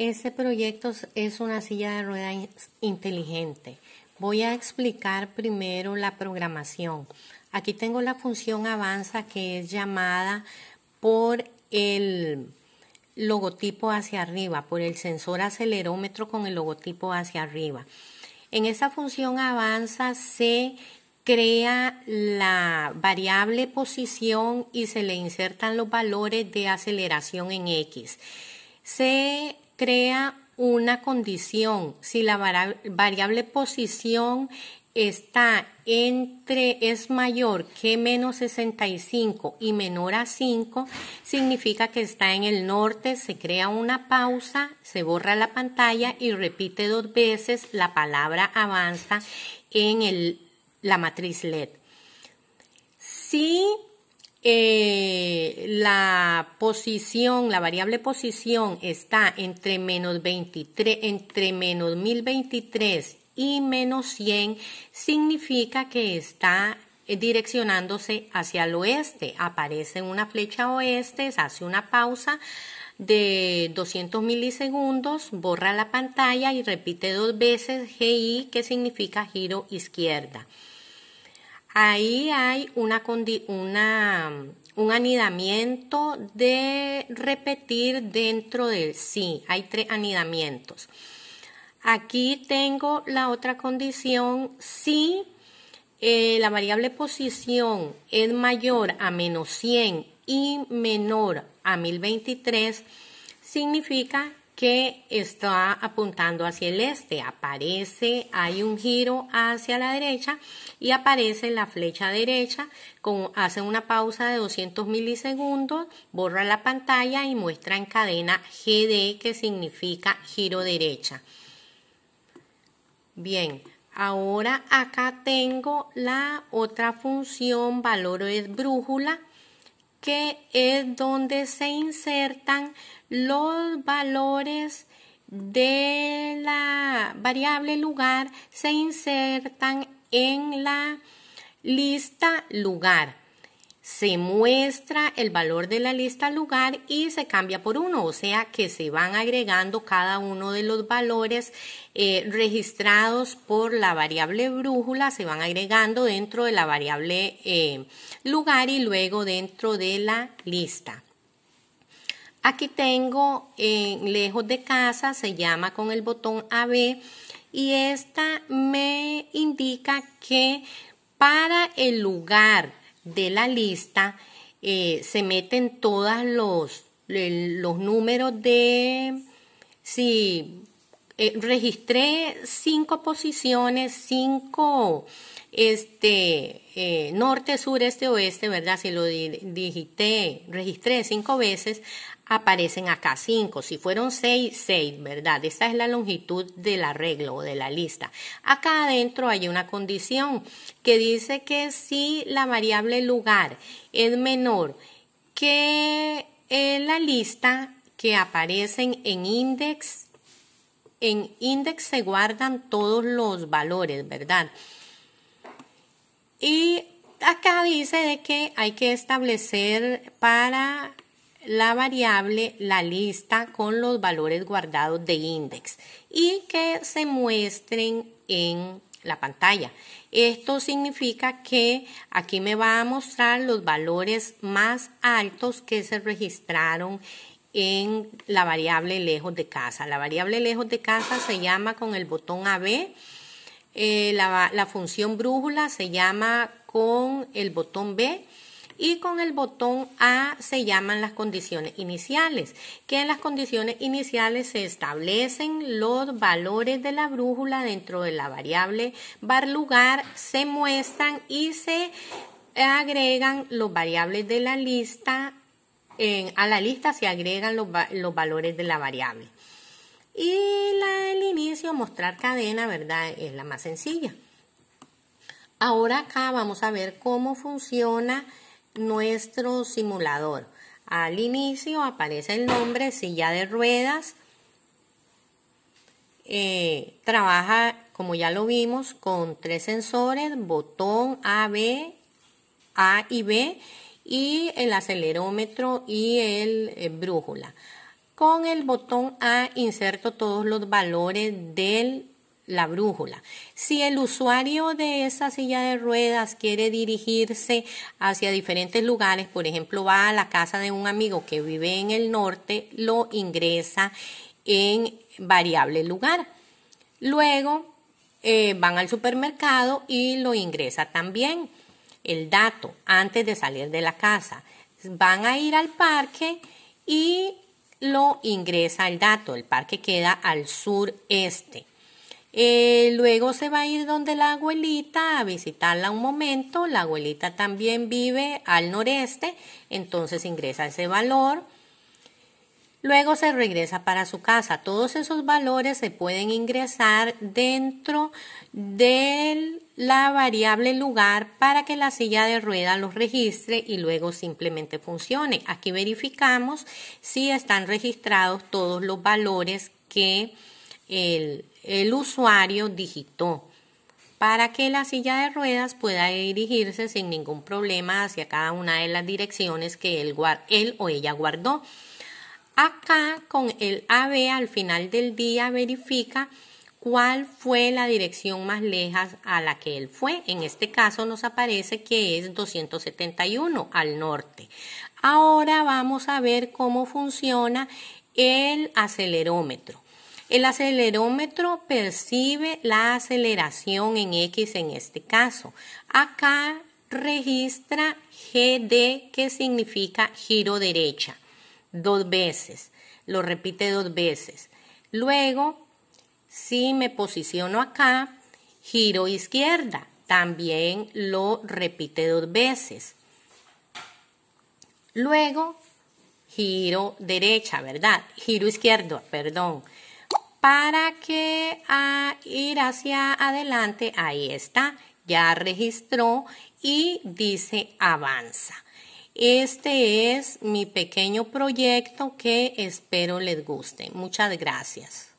Este proyecto es una silla de ruedas inteligente. Voy a explicar primero la programación. Aquí tengo la función avanza que es llamada por el logotipo hacia arriba, por el sensor acelerómetro con el logotipo hacia arriba. En esta función avanza se crea la variable posición y se le insertan los valores de aceleración en X. Se crea una condición. Si la variable posición está entre es mayor que menos 65 y menor a 5, significa que está en el norte, se crea una pausa, se borra la pantalla y repite dos veces la palabra avanza en el, la matriz LED. Si eh, la posición, la variable posición está entre menos 23, entre menos 1023 y menos 100, significa que está eh, direccionándose hacia el oeste. Aparece una flecha oeste, hace una pausa de 200 milisegundos, borra la pantalla y repite dos veces GI, que significa giro izquierda. Ahí hay una, un anidamiento de repetir dentro del sí. Hay tres anidamientos. Aquí tengo la otra condición. Si eh, la variable posición es mayor a menos 100 y menor a 1023, significa que está apuntando hacia el este. Aparece, hay un giro hacia la derecha y aparece la flecha derecha, con, hace una pausa de 200 milisegundos, borra la pantalla y muestra en cadena GD que significa giro derecha. Bien, ahora acá tengo la otra función, valor es brújula que es donde se insertan los valores de la variable lugar, se insertan en la lista lugar se muestra el valor de la lista lugar y se cambia por uno, o sea que se van agregando cada uno de los valores eh, registrados por la variable brújula, se van agregando dentro de la variable eh, lugar y luego dentro de la lista. Aquí tengo en lejos de casa, se llama con el botón AB y esta me indica que para el lugar de la lista eh, se meten todos los, los números de si eh, registré cinco posiciones, cinco, este, eh, norte, sur, este, oeste, ¿verdad? Si lo digité, registré cinco veces, aparecen acá cinco. Si fueron seis, seis, ¿verdad? Esta es la longitud del arreglo o de la lista. Acá adentro hay una condición que dice que si la variable lugar es menor que eh, la lista que aparecen en index en index se guardan todos los valores, ¿verdad? Y acá dice que hay que establecer para la variable la lista con los valores guardados de index y que se muestren en la pantalla. Esto significa que aquí me va a mostrar los valores más altos que se registraron en la variable lejos de casa. La variable lejos de casa se llama con el botón AB. Eh, la, función brújula se llama con el botón B y con el botón A se llaman las condiciones iniciales, que en las condiciones iniciales se establecen los valores de la brújula dentro de la variable bar lugar, se muestran y se agregan los variables de la lista a la lista se agregan los, valores de la variable. Y la, el inicio, mostrar cadena, ¿verdad? Es la más sencilla. Ahora acá vamos a ver cómo funciona nuestro simulador. Al inicio aparece el nombre, silla de ruedas. Eh, trabaja, como ya lo vimos, con tres sensores, botón A, B, A y B y el acelerómetro y el eh, brújula. Con el botón A inserto todos los valores de la brújula. Si el usuario de esa silla de ruedas quiere dirigirse hacia diferentes lugares, por ejemplo, va a la casa de un amigo que vive en el norte, lo ingresa en variable lugar. Luego eh, van al supermercado y lo ingresa también el dato antes de salir de la casa. Van a ir al parque y lo ingresa el dato. El parque queda al sureste. Eh, luego se va a ir donde la abuelita a visitarla un momento. La abuelita también vive al noreste, entonces ingresa ese valor. Luego se regresa para su casa. Todos esos valores se pueden ingresar dentro del la variable lugar para que la silla de ruedas los registre y luego simplemente funcione. Aquí verificamos si están registrados todos los valores que el, usuario digitó para que la silla de ruedas pueda dirigirse sin ningún problema hacia cada una de las direcciones que él, él o ella guardó. Acá con el AB al final del día verifica cuál fue la dirección más lejas a la que él fue. En este caso nos aparece que es 271 al norte. Ahora vamos a ver cómo funciona el acelerómetro. El acelerómetro percibe la aceleración en X en este caso. Acá registra GD que significa giro derecha dos veces. Lo repite dos veces. Luego si me posiciono acá, giro izquierda. También lo repite dos veces. Luego, giro derecha, ¿verdad? Giro izquierdo, perdón. Para que ah, ir hacia adelante, ahí está, ya registró y dice avanza. Este es mi pequeño proyecto que espero les guste. Muchas gracias.